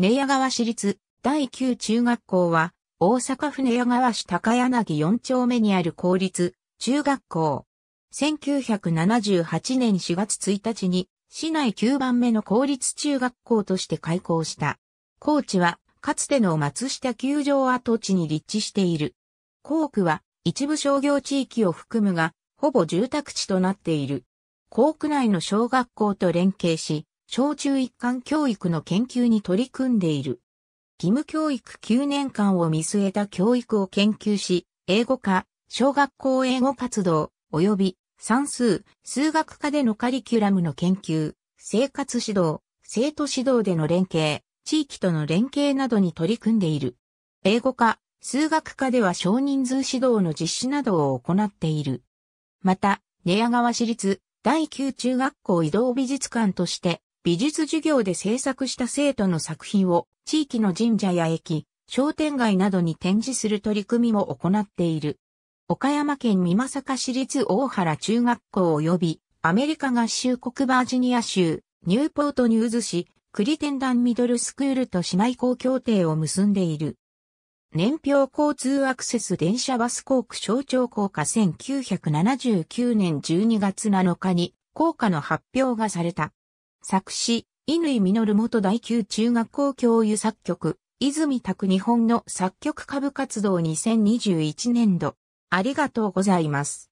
根屋川市立第9中学校は、大阪府根屋川市高柳4丁目にある公立中学校。1978年4月1日に、市内9番目の公立中学校として開校した。高知は、かつての松下球場跡地に立地している。校区は、一部商業地域を含むが、ほぼ住宅地となっている。校区内の小学校と連携し、小中一貫教育の研究に取り組んでいる。義務教育9年間を見据えた教育を研究し、英語科、小学校英語活動、及び算数、数学科でのカリキュラムの研究、生活指導、生徒指導での連携、地域との連携などに取り組んでいる。英語科、数学科では少人数指導の実施などを行っている。また、寝屋川市立第9中学校移動美術館として美術授業で制作した生徒の作品を地域の神社や駅、商店街などに展示する取り組みも行っている。岡山県美作市立大原中学校及びアメリカ合衆国バージニア州ニューポートニューズ市クリテンダンミドルスクールと姉妹校協定を結んでいる。年表交通アクセス電車バスー区省庁効果1979年12月7日に効果の発表がされた。作詞、乾実元第九中学校教諭作曲、泉拓日本の作曲家部活動2021年度。ありがとうございます。